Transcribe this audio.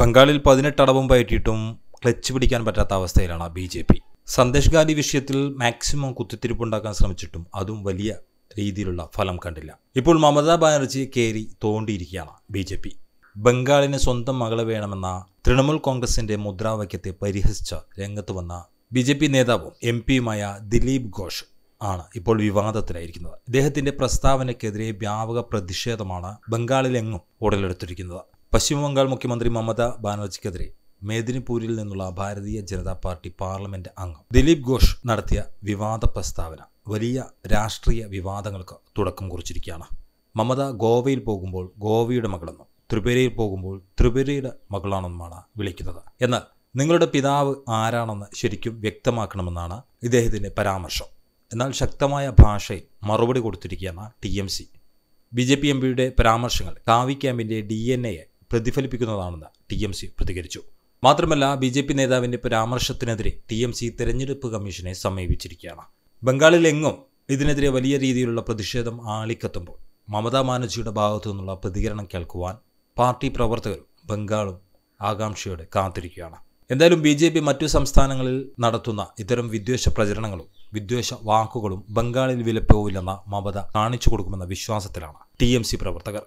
ബംഗാളിൽ പതിനെട്ടടവും പയറ്റിയിട്ടും ക്ലച്ച് പിടിക്കാൻ പറ്റാത്ത അവസ്ഥയിലാണ് B J P Sandesh Gandhi വിഷയത്തിൽ മാക്സിമം കുത്തിത്തിരിപ്പുണ്ടാക്കാൻ ശ്രമിച്ചിട്ടും അതും വലിയ രീതിയിലുള്ള ഫലം കണ്ടില്ല ഇപ്പോൾ മമതാ ബാനർജി കയറി തോണ്ടിയിരിക്കുകയാണ് ബി ജെ പി ബംഗാളിന് സ്വന്തം മകളെ വേണമെന്ന തൃണമൂൽ കോൺഗ്രസിന്റെ മുദ്രാവാക്യത്തെ പരിഹസിച്ച രംഗത്ത് വന്ന ബി ജെ പി നേതാവും എം പിയുമായ ദിലീപ് ഘോഷ് ആണ് ഇപ്പോൾ വിവാദത്തിലായിരിക്കുന്നത് ഇദ്ദേഹത്തിന്റെ പ്രസ്താവനയ്ക്കെതിരെ വ്യാപക പ്രതിഷേധമാണ് ബംഗാളിലെങ്ങും ഉടലെടുത്തിരിക്കുന്നത് പശ്ചിമബംഗാൾ മുഖ്യമന്ത്രി മമത ബാനർജിക്കെതിരെ മേദിനിപൂരിൽ നിന്നുള്ള ഭാരതീയ ജനതാ പാർട്ടി പാർലമെന്റ് അംഗം ദിലീപ് ഘോഷ് നടത്തിയ വിവാദ പ്രസ്താവന വലിയ രാഷ്ട്രീയ വിവാദങ്ങൾക്ക് തുടക്കം കുറിച്ചിരിക്കുകയാണ് മമത ഗോവയിൽ പോകുമ്പോൾ ഗോവയുടെ മകളെന്നും ത്രിപുരയിൽ പോകുമ്പോൾ ത്രിപുരയുടെ മകളാണെന്നുമാണ് വിളിക്കുന്നത് എന്നാൽ നിങ്ങളുടെ പിതാവ് ആരാണെന്ന് ശരിക്കും വ്യക്തമാക്കണമെന്നാണ് ഇദ്ദേഹത്തിൻ്റെ പരാമർശം എന്നാൽ ശക്തമായ ഭാഷയിൽ മറുപടി കൊടുത്തിരിക്കുകയാണ് T M C B J P M പിയുടെ പരാമർശങ്ങൾ കാവി ക്യാമ്പിൻ്റെ ഡി എൻ എയെ പ്രതിഫലിപ്പിക്കുന്നതാണെന്ന് ടി എം സി പ്രതികരിച്ചു മാത്രമല്ല ബി ജെ പി നേതാവിന്റെ പരാമർശത്തിനെതിരെ ടി എം സി തെരഞ്ഞെടുപ്പ് കമ്മീഷനെ സമീപിച്ചിരിക്കുകയാണ് ബംഗാളിലെങ്ങും ഇതിനെതിരെ വലിയ രീതിയിലുള്ള പ്രതിഷേധം ആളിക്കത്തുമ്പോൾ മമതാ ബാനർജിയുടെ ഭാഗത്തു നിന്നുള്ള പ്രതികരണം കേൾക്കുവാൻ പാർട്ടി പ്രവർത്തകരും ബംഗാളും ആകാംക്ഷയോടെ കാത്തിരിക്കുകയാണ് എന്തായാലും ബി ജെ പി മറ്റു സംസ്ഥാനങ്ങളിൽ നടത്തുന്ന ഇത്തരം വിദ്വേഷ പ്രചരണങ്ങളും വിദ്വേഷ വാക്കുകളും ബംഗാളിൽ വിലപ്പോവില്ലെന്ന മമത കാണിച്ചു കൊടുക്കുമെന്ന വിശ്വാസത്തിലാണ് ടി എം സി പ്രവർത്തകർ